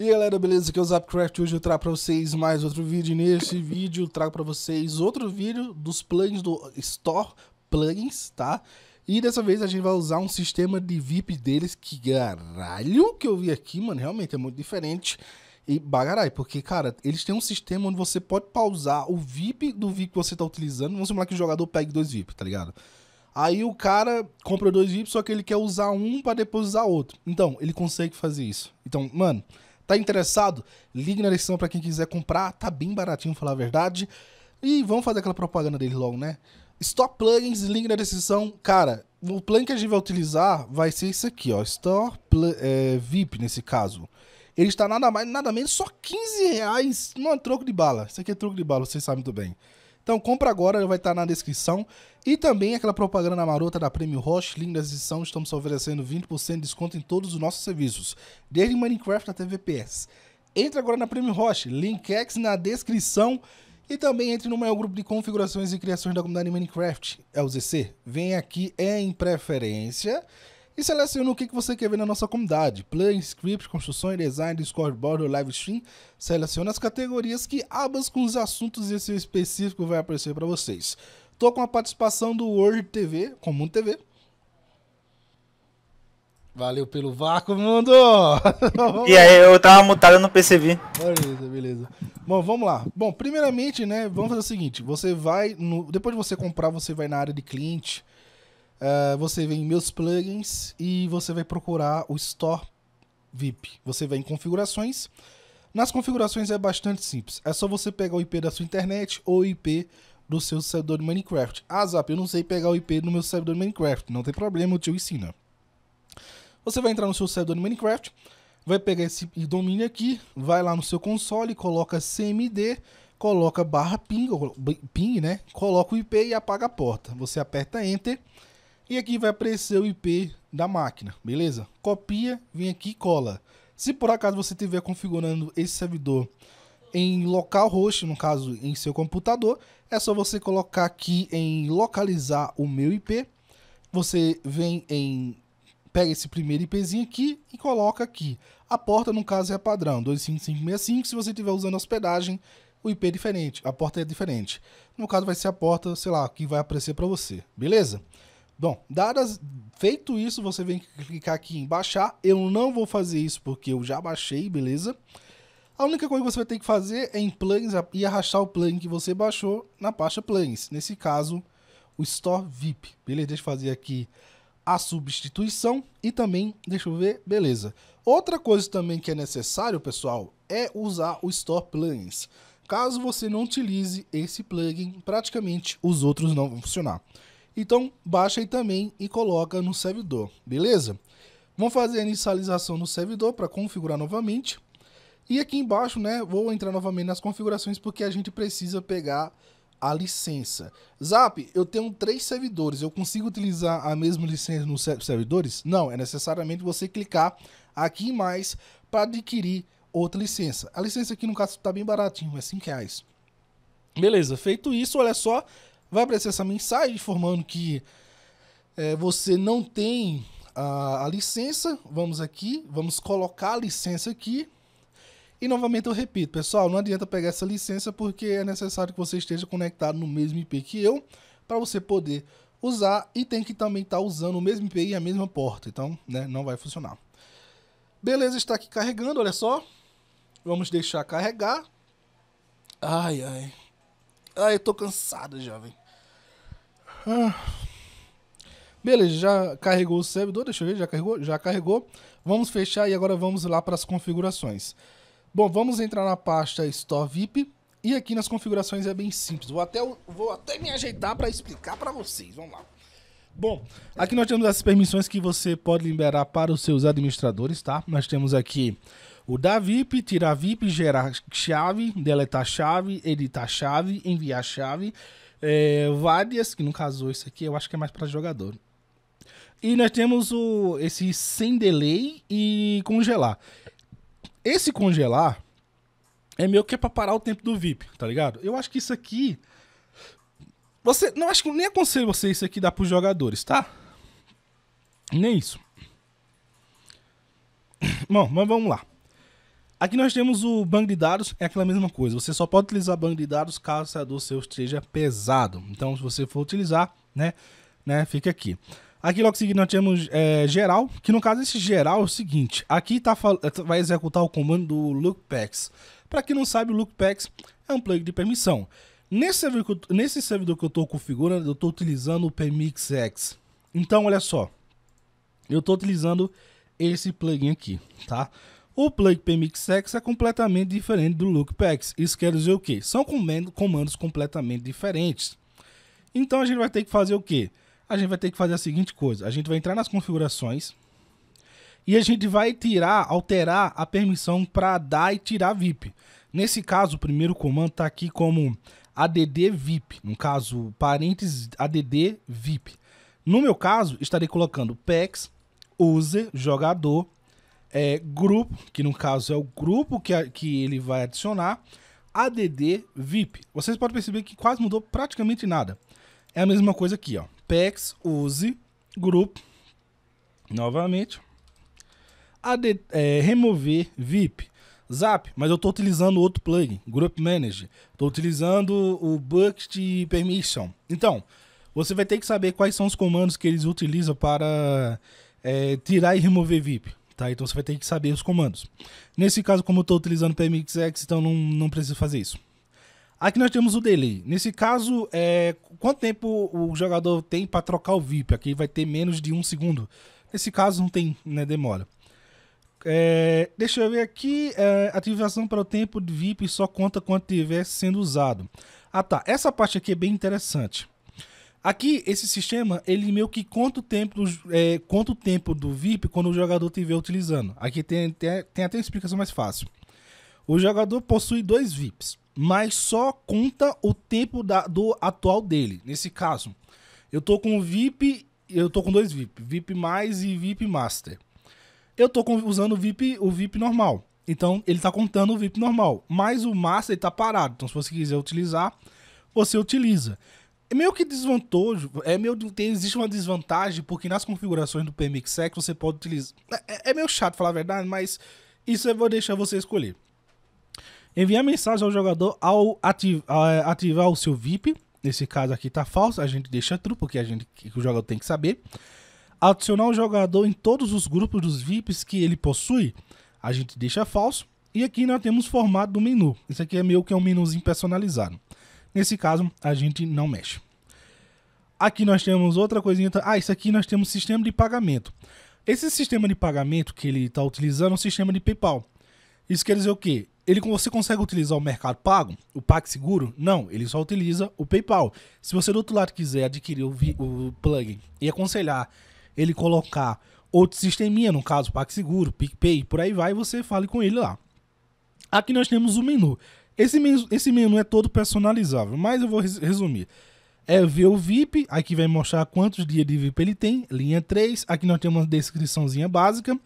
E galera, beleza? Aqui é o Zapcraft. Hoje eu trago pra vocês mais outro vídeo. Neste vídeo eu trago pra vocês outro vídeo dos plugins do Store Plugins, tá? E dessa vez a gente vai usar um sistema de VIP deles que, caralho, que eu vi aqui, mano, realmente é muito diferente. E bagarai, porque, cara, eles têm um sistema onde você pode pausar o VIP do VIP que você tá utilizando. Vamos simular que o jogador pegue dois VIP, tá ligado? Aí o cara compra dois VIP, só que ele quer usar um para depois usar outro. Então, ele consegue fazer isso. Então, mano... Tá interessado? Ligue na descrição para quem quiser comprar, tá bem baratinho, falar a verdade. E vamos fazer aquela propaganda dele logo, né? Store Plugins, link na descrição. Cara, o plugin que a gente vai utilizar vai ser isso aqui, ó. Store é, VIP, nesse caso. Ele está nada mais, nada menos, só 15 reais. Não é troco de bala. Isso aqui é troco de bala, vocês sabem muito bem. Então compra agora, vai estar na descrição. E também aquela propaganda marota da Premium Roche, link na descrição, estamos oferecendo 20% de desconto em todos os nossos serviços, desde Minecraft até VPS. Entre agora na Premium Roche, é na descrição. E também entre no maior grupo de configurações e criações da comunidade Minecraft, é o ZC. Vem aqui é em preferência e seleciona o que você quer ver na nossa comunidade. Play, script, construção e design, Discordboard ou live stream. Seleciona as categorias que abas com os assuntos e esse específico vai aparecer para vocês. Tô com a participação do Word TV, Comum TV. Valeu pelo vácuo, mundo! e aí, eu tava mutado, eu não percebi. Beleza, beleza. Bom, vamos lá. Bom, primeiramente, né, vamos fazer o seguinte, você vai no, depois de você comprar, você vai na área de cliente, Uh, você vem em meus plugins e você vai procurar o Store VIP. Você vai em configurações. Nas configurações é bastante simples. É só você pegar o IP da sua internet ou o IP do seu servidor de Minecraft. Ah, Zap, eu não sei pegar o IP do meu servidor de Minecraft. Não tem problema, o tio ensina. Você vai entrar no seu servidor de Minecraft, vai pegar esse domínio aqui, vai lá no seu console, coloca CMD, coloca barra ping, ping, né? Coloca o IP e apaga a porta. Você aperta Enter e aqui vai aparecer o IP da máquina, beleza? Copia, vem aqui e cola. Se por acaso você estiver configurando esse servidor em local host, no caso em seu computador, é só você colocar aqui em localizar o meu IP. Você vem em pega esse primeiro IPzinho aqui e coloca aqui. A porta no caso é padrão 25565, se você estiver usando hospedagem, o IP é diferente, a porta é diferente. No caso vai ser a porta, sei lá, que vai aparecer para você, beleza? Bom, dadas, feito isso, você vem clicar aqui em baixar. Eu não vou fazer isso porque eu já baixei, beleza? A única coisa que você vai ter que fazer é em plugins e arrastar o plugin que você baixou na pasta plugins. Nesse caso, o Store VIP, beleza? Deixa eu fazer aqui a substituição e também, deixa eu ver, beleza. Outra coisa também que é necessário, pessoal, é usar o Store Plugins. Caso você não utilize esse plugin, praticamente os outros não vão funcionar. Então baixa aí também e coloca no servidor, beleza? Vamos fazer a inicialização no servidor para configurar novamente. E aqui embaixo, né, vou entrar novamente nas configurações porque a gente precisa pegar a licença. Zap, eu tenho três servidores, eu consigo utilizar a mesma licença nos servidores? Não, é necessariamente você clicar aqui em mais para adquirir outra licença. A licença aqui no caso está bem baratinho, é 5 reais. Beleza, feito isso, olha só, vai aparecer essa mensagem informando que é, você não tem a, a, licença. Vamos aqui, vamos colocar a licença aqui. E novamente eu repito, pessoal, não adianta pegar essa licença porque é necessário que você esteja conectado no mesmo IP que eu para você poder usar e tem que também estar tá usando o mesmo IP e a mesma porta. Então, né, não vai funcionar. Beleza, está aqui carregando, olha só. Vamos deixar carregar. Ai, ai. Ai, eu tô cansado já, velho. Ah. Beleza, já carregou o servidor, deixa eu ver, já carregou, já carregou. Vamos fechar e agora vamos lá para as configurações. Bom, vamos entrar na pasta Store VIP e aqui nas configurações é bem simples. Vou até, vou até me ajeitar para explicar para vocês, vamos lá. Bom, aqui nós temos as permissões que você pode liberar para os seus administradores, tá? Nós temos aqui o da VIP, tirar VIP, gerar chave, deletar chave, editar chave, enviar chave, é, várias, que no caso isso aqui eu acho que é mais para jogador. E nós temos o, esse sem delay e congelar. Esse congelar é meio que é pra parar o tempo do VIP, tá ligado? Eu acho que isso aqui. Você. Não acho que nem aconselho você isso aqui dar pros jogadores, tá? Nem isso. Bom, mas vamos lá. Aqui nós temos o banco de dados, é aquela mesma coisa. Você só pode utilizar banco de dados caso o servidor seu esteja pesado. Então, se você for utilizar, né, né, fica aqui. Aqui logo seguinte nós temos é, geral, que no caso esse geral é o seguinte, aqui tá, é, tá vai executar o comando do lookpacks. Para quem não sabe, o lookpacks é um plug de permissão. Nesse servidor, nesse servidor que eu estou configurando, eu estou utilizando o PMixX. Então, olha só, eu estou utilizando esse plugin aqui, tá? O Plug PMixX é completamente diferente do LookPex. Isso quer dizer o quê? São comandos completamente diferentes. Então a gente vai ter que fazer o quê? A gente vai ter que fazer a seguinte coisa. A gente vai entrar nas configurações e a gente vai tirar, alterar a permissão para dar e tirar VIP. Nesse caso, o primeiro comando está aqui como add VIP. No caso, parênteses add VIP. No meu caso, estarei colocando PEX, user, jogador, é, grupo, que no caso é o grupo que, a, que ele vai adicionar, ADD VIP. Vocês podem perceber que quase mudou praticamente nada. É a mesma coisa aqui, ó. PEX, use, grupo, novamente. AD, é, remover VIP. Zap, mas eu estou utilizando outro plugin, Group Manager. Estou utilizando o Bucket Permission. Então, você vai ter que saber quais são os comandos que eles utilizam para é, tirar e remover VIP. Tá? Então você vai ter que saber os comandos. Nesse caso, como eu estou utilizando PMXX, então não, não preciso fazer isso. Aqui nós temos o delay. Nesse caso, é, quanto tempo o jogador tem para trocar o VIP? Aqui vai ter menos de um segundo. Nesse caso, não tem né, demora. É, deixa eu ver aqui. É, ativação para o tempo de VIP só conta quando estiver sendo usado. Ah tá, essa parte aqui é bem interessante. Aqui, esse sistema, ele meio que conta o tempo, é, conta o tempo do VIP quando o jogador estiver utilizando. Aqui tem, tem, tem até uma explicação mais fácil. O jogador possui dois VIPs, mas só conta o tempo da, do atual dele. Nesse caso, eu tô com VIP, eu tô com dois VIP, VIP mais e VIP Master. Eu tô com, usando o VIP, o VIP normal. Então, ele tá contando o VIP normal, mas o Master está parado. Então, se você quiser utilizar, você utiliza. É meio que desvantajoso. É meio tem, existe uma desvantagem, porque nas configurações do PMXX você pode utilizar. É, é, é meio chato falar a verdade, mas isso eu vou deixar você escolher. Enviar mensagem ao jogador ao ativ, ativar o seu VIP. Nesse caso aqui tá falso, a gente deixa true, porque a gente, que o jogador tem que saber. Adicionar o jogador em todos os grupos dos VIPs que ele possui, a gente deixa falso. E aqui nós temos formato do menu. Isso aqui é meio que é um menuzinho personalizado. Nesse caso, a gente não mexe. Aqui nós temos outra coisinha. Tá? Ah, isso aqui nós temos sistema de pagamento. Esse sistema de pagamento que ele está utilizando é um sistema de PayPal. Isso quer dizer o quê? Ele, você consegue utilizar o Mercado Pago, o PagSeguro? Não, ele só utiliza o PayPal. Se você do outro lado quiser adquirir o, o plugin e aconselhar ele colocar outro sisteminha, no caso PagSeguro, PicPay, por aí vai, você fale com ele lá. Aqui nós temos o menu. Esse menu, esse menu é todo personalizável, mas eu vou res resumir. É ver o VIP, aqui vai mostrar quantos dias de VIP ele tem, linha 3. Aqui nós temos uma descriçãozinha básica.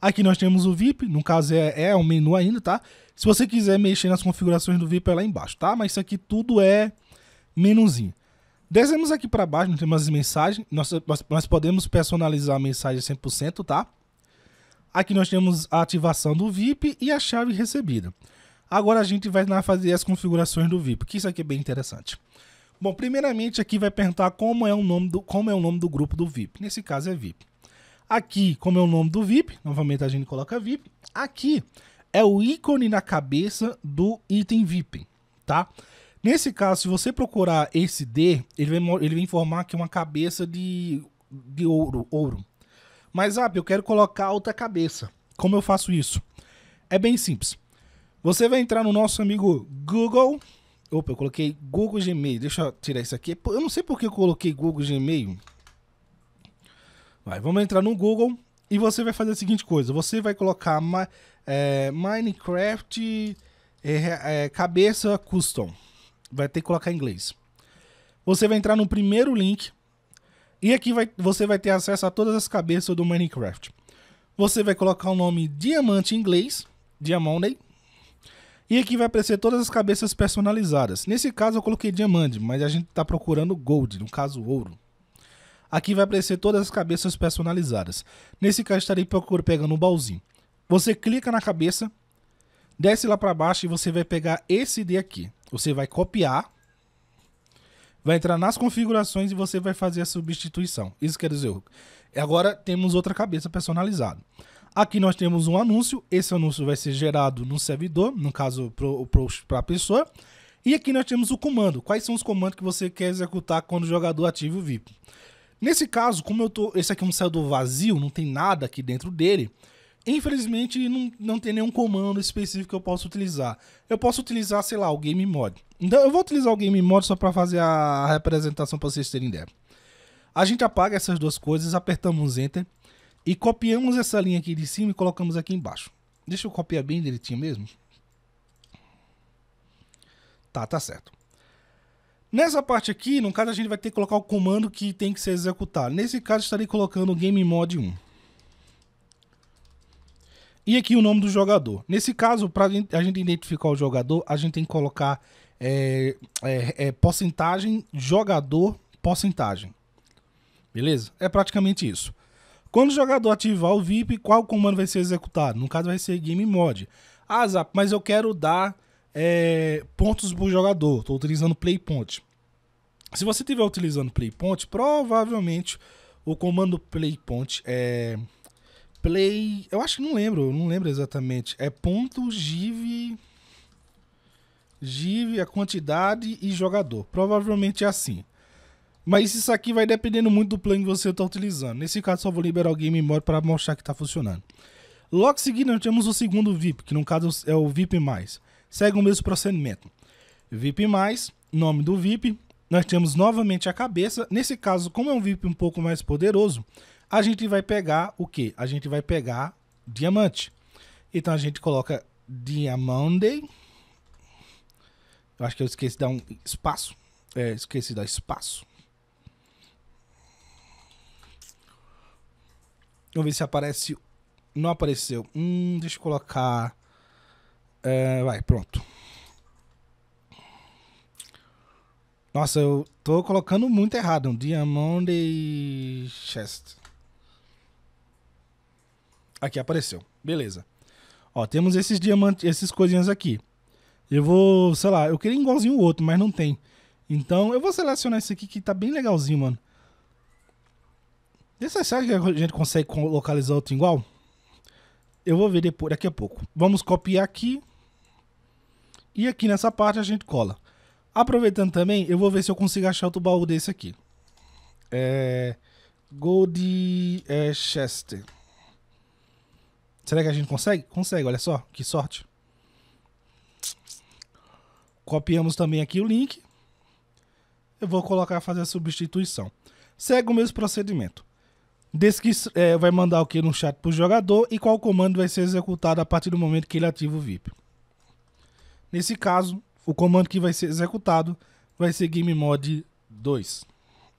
Aqui nós temos o VIP, no caso é, é um menu ainda, tá? Se você quiser mexer nas configurações do VIP é lá embaixo, tá? Mas isso aqui tudo é menuzinho. Descemos aqui para baixo, nós temos as mensagens. Nós, nós, nós podemos personalizar a mensagem 100%, tá? Aqui nós temos a ativação do VIP e a chave recebida. Agora a gente vai lá fazer as configurações do VIP, que isso aqui é bem interessante. Bom, primeiramente aqui vai perguntar como é o nome do, como é o nome do grupo do VIP. Nesse caso é VIP. Aqui, como é o nome do VIP, novamente a gente coloca VIP. Aqui é o ícone na cabeça do item VIP, tá? Nesse caso, se você procurar esse D, ele vai, ele vai informar que é uma cabeça de, de ouro, ouro. Mas, ah, eu quero colocar outra cabeça. Como eu faço isso? É bem simples. Você vai entrar no nosso amigo Google. Opa, eu coloquei Google Gmail. Deixa eu tirar isso aqui. Eu não sei por que eu coloquei Google Gmail. Vai, vamos entrar no Google e você vai fazer a seguinte coisa. Você vai colocar é, Minecraft é, é, cabeça custom. Vai ter que colocar em inglês. Você vai entrar no primeiro link e aqui vai, você vai ter acesso a todas as cabeças do Minecraft. Você vai colocar o nome Diamante em inglês, Diamondey, e aqui vai aparecer todas as cabeças personalizadas. Nesse caso eu coloquei diamante, mas a gente está procurando gold, no caso ouro. Aqui vai aparecer todas as cabeças personalizadas. Nesse caso estarei procurando pegando um baúzinho. Você clica na cabeça, desce lá para baixo e você vai pegar esse D aqui. Você vai copiar, vai entrar nas configurações e você vai fazer a substituição. Isso quer dizer, agora temos outra cabeça personalizada. Aqui nós temos um anúncio, esse anúncio vai ser gerado no servidor, no caso para a pessoa. E aqui nós temos o comando, quais são os comandos que você quer executar quando o jogador ativa o VIP. Nesse caso, como eu tô, esse aqui é um servidor vazio, não tem nada aqui dentro dele, infelizmente não, não tem nenhum comando específico que eu possa utilizar. Eu posso utilizar, sei lá, o game mode. Então eu vou utilizar o game mode só para fazer a representação para vocês terem ideia. A gente apaga essas duas coisas, apertamos enter e copiamos essa linha aqui de cima e colocamos aqui embaixo. Deixa eu copiar bem direitinho mesmo. Tá, tá certo. Nessa parte aqui, no caso, a gente vai ter que colocar o comando que tem que ser executado. Nesse caso, estarei colocando game mode 1. E aqui o nome do jogador. Nesse caso, para a gente identificar o jogador, a gente tem que colocar é, é, é, porcentagem, jogador, porcentagem. Beleza? É praticamente isso. Quando o jogador ativar o VIP, qual comando vai ser executado? No caso, vai ser game mod. Ah, Zap, mas eu quero dar é, pontos para o jogador. Estou utilizando play point. Se você estiver utilizando play point, provavelmente o comando play point é play. Eu acho que não lembro, não lembro exatamente. É ponto give give a quantidade e jogador. Provavelmente é assim. Mas isso aqui vai dependendo muito do plano que você está utilizando. Nesse caso, só vou liberar o Game Mode para mostrar que está funcionando. Logo seguindo, nós temos o segundo VIP, que no caso é o VIP+. Segue o mesmo procedimento. VIP+, nome do VIP, nós temos novamente a cabeça. Nesse caso, como é um VIP um pouco mais poderoso, a gente vai pegar o que? A gente vai pegar diamante. Então a gente coloca diamante. Eu acho que eu esqueci de dar um espaço. É, esqueci de dar espaço. Vamos ver se aparece. Não apareceu. Hum, deixa eu colocar. É, vai, pronto. Nossa, eu tô colocando muito errado. Um Diamond Chest. Aqui apareceu. Beleza. Ó, temos esses diamantes, esses coisinhas aqui. Eu vou, sei lá, eu queria igualzinho o outro, mas não tem. Então eu vou selecionar esse aqui que tá bem legalzinho, mano. E você sabe que a gente consegue localizar outro igual? Eu vou ver depois, daqui a pouco. Vamos copiar aqui. E aqui nessa parte a gente cola. Aproveitando também, eu vou ver se eu consigo achar outro baú desse aqui. É... Gold é, Chester. Será que a gente consegue? Consegue, olha só. Que sorte. Copiamos também aqui o link. Eu vou colocar fazer a substituição. Segue o mesmo procedimento. Diz que é, vai mandar o que no chat para o jogador e qual comando vai ser executado a partir do momento que ele ativa o VIP. Nesse caso, o comando que vai ser executado vai ser Game Mode 2.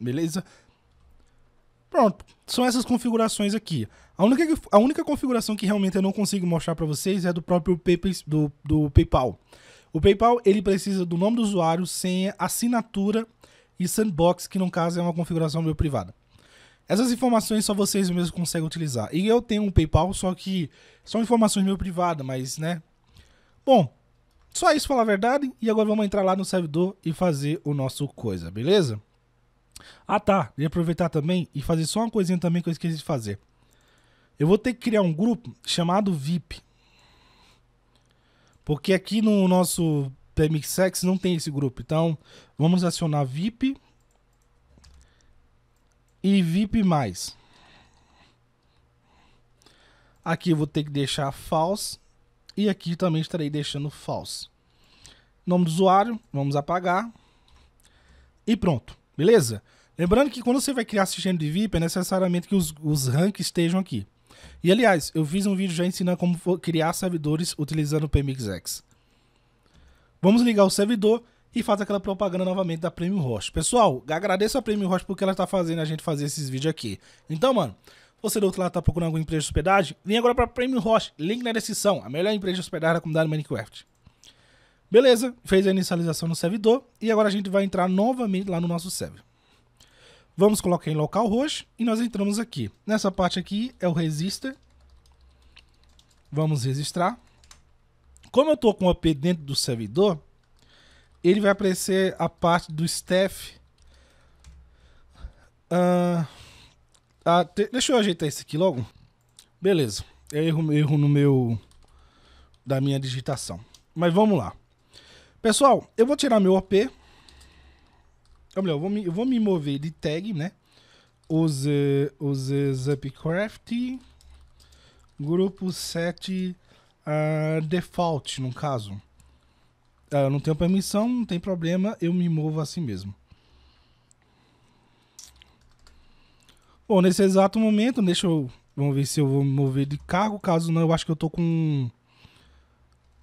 Beleza? Pronto, são essas configurações aqui. A única, a única configuração que realmente eu não consigo mostrar para vocês é do próprio Paypal, do, do PayPal. O PayPal ele precisa do nome do usuário, senha, assinatura e sandbox, que no caso é uma configuração meio privada. Essas informações só vocês mesmos conseguem utilizar. E eu tenho um PayPal, só que são informações meio privadas, mas né. Bom, só isso falar a verdade. E agora vamos entrar lá no servidor e fazer o nosso coisa, beleza? Ah tá, e aproveitar também e fazer só uma coisinha também que eu esqueci de fazer. Eu vou ter que criar um grupo chamado VIP. Porque aqui no nosso PMX não tem esse grupo. Então, vamos acionar VIP e VIP+. Aqui eu vou ter que deixar false e aqui também estarei deixando false. Nome do usuário, vamos apagar e pronto, beleza? Lembrando que quando você vai criar assistente de VIP é necessariamente que os, os ranks estejam aqui. E aliás, eu fiz um vídeo já ensinando como criar servidores utilizando o PMixX. Vamos ligar o servidor e faz aquela propaganda novamente da Premium Roche. Pessoal, agradeço a Premium Roche porque ela está fazendo a gente fazer esses vídeos aqui. Então, mano, você do outro lado está procurando alguma empresa de hospedagem, vem agora para Premium Roche, link na descrição, a melhor empresa de hospedagem da é comunidade Minecraft. Beleza, fez a inicialização no servidor e agora a gente vai entrar novamente lá no nosso server. Vamos colocar em local roxo e nós entramos aqui. Nessa parte aqui é o resistor. Vamos registrar. Como eu estou com o AP dentro do servidor, ele vai aparecer a parte do staff. ah, te, ah, deixa eu ajeitar esse aqui logo. Beleza. erro, erro no meu... Da minha digitação. Mas vamos lá. Pessoal, eu vou tirar meu OP. Ou melhor, eu vou me, eu vou me mover de tag, né? Use Use Zupcraft grupo set uh, ah, default, no caso. Ah, eu não tenho permissão, não tem problema, eu me movo assim mesmo. Bom, nesse exato momento, deixa eu. Vamos ver se eu vou me mover de cargo. Caso não, eu acho que eu tô com.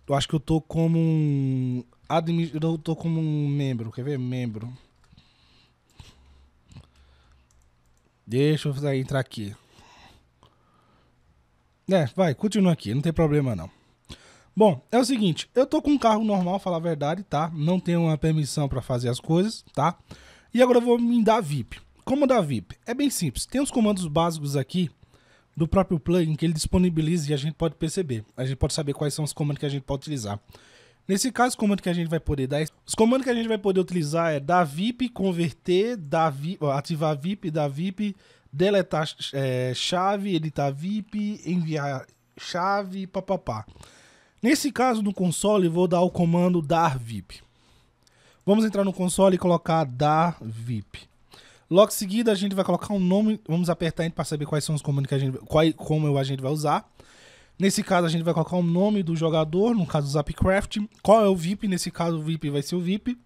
Eu acho que eu tô como um. Admi... Eu tô como um membro. Quer ver? Membro. Deixa eu entrar aqui. É, vai, continua aqui, não tem problema não. Bom, é o seguinte, eu tô com um carro normal, falar a verdade, tá? Não tenho uma permissão para fazer as coisas, tá? E agora eu vou me dar VIP. Como dar VIP? É bem simples. Tem os comandos básicos aqui do próprio plugin que ele disponibiliza e a gente pode perceber. A gente pode saber quais são os comandos que a gente pode utilizar. Nesse caso, os comandos que a gente vai poder dar, é os comandos que a gente vai poder utilizar é dar VIP, converter, dar VIP, ativar VIP, dar VIP, deletar é, chave, editar VIP, enviar chave, papapá. Nesse caso do console, vou dar o comando dar VIP. Vamos entrar no console e colocar dar VIP. Logo em seguida, a gente vai colocar um nome, vamos apertar para saber quais são os comandos que a gente, qual, como a gente vai usar. Nesse caso, a gente vai colocar o nome do jogador, no caso Zapcraft. Qual é o VIP? Nesse caso, o VIP vai ser o VIP.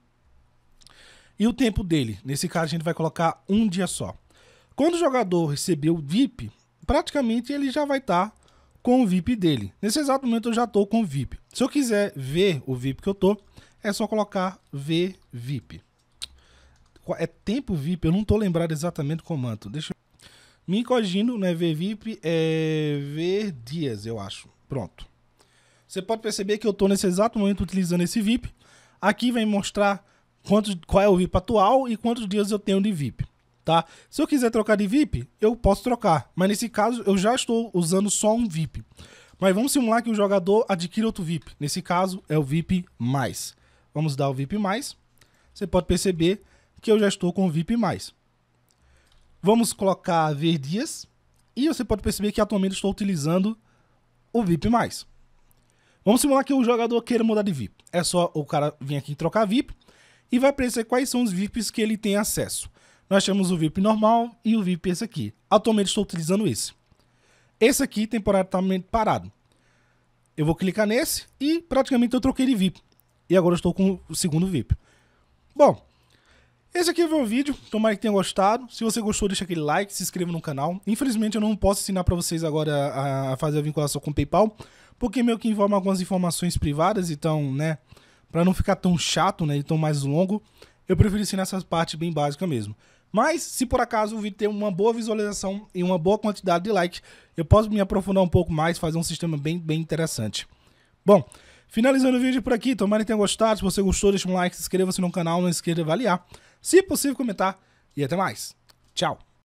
E o tempo dele. Nesse caso, a gente vai colocar um dia só. Quando o jogador receber o VIP, praticamente ele já vai estar tá com o VIP dele. Nesse exato momento eu já estou com o VIP. Se eu quiser ver o VIP que eu tô, é só colocar ver VIP. É tempo VIP, eu não estou lembrado exatamente como comando. Deixa eu... Me corrigindo, né ver VIP, é ver é dias, eu acho. Pronto. Você pode perceber que eu estou nesse exato momento utilizando esse VIP. Aqui vai mostrar quantos, qual é o VIP atual e quantos dias eu tenho de VIP tá? Se eu quiser trocar de VIP, eu posso trocar, mas nesse caso eu já estou usando só um VIP. Mas vamos simular que o jogador adquire outro VIP. Nesse caso é o VIP+. Vamos dar o VIP+. Você pode perceber que eu já estou com o VIP+. Vamos colocar verdias e você pode perceber que atualmente estou utilizando o VIP+. Vamos simular que o jogador queira mudar de VIP. É só o cara vir aqui trocar VIP e vai aparecer quais são os VIPs que ele tem acesso. Nós temos o VIP normal e o VIP esse aqui. Atualmente estou utilizando esse. Esse aqui temporariamente parado. Eu vou clicar nesse e praticamente eu troquei de VIP. E agora estou com o segundo VIP. Bom, esse aqui foi é o vídeo. Tomara que tenha gostado. Se você gostou, deixa aquele like, se inscreva no canal. Infelizmente eu não posso ensinar para vocês agora a fazer a vinculação com o PayPal, porque meio que envolve algumas informações privadas, então, né, para não ficar tão chato, né, e tão mais longo, eu prefiro ensinar essas partes bem básicas mesmo. Mas, se por acaso o vídeo tem uma boa visualização e uma boa quantidade de likes, eu posso me aprofundar um pouco mais, fazer um sistema bem, bem interessante. Bom, finalizando o vídeo por aqui, tomara que tenha gostado. Se você gostou, deixa um like, se inscreva-se no canal, não esqueça de avaliar. Se possível, comentar e até mais. Tchau!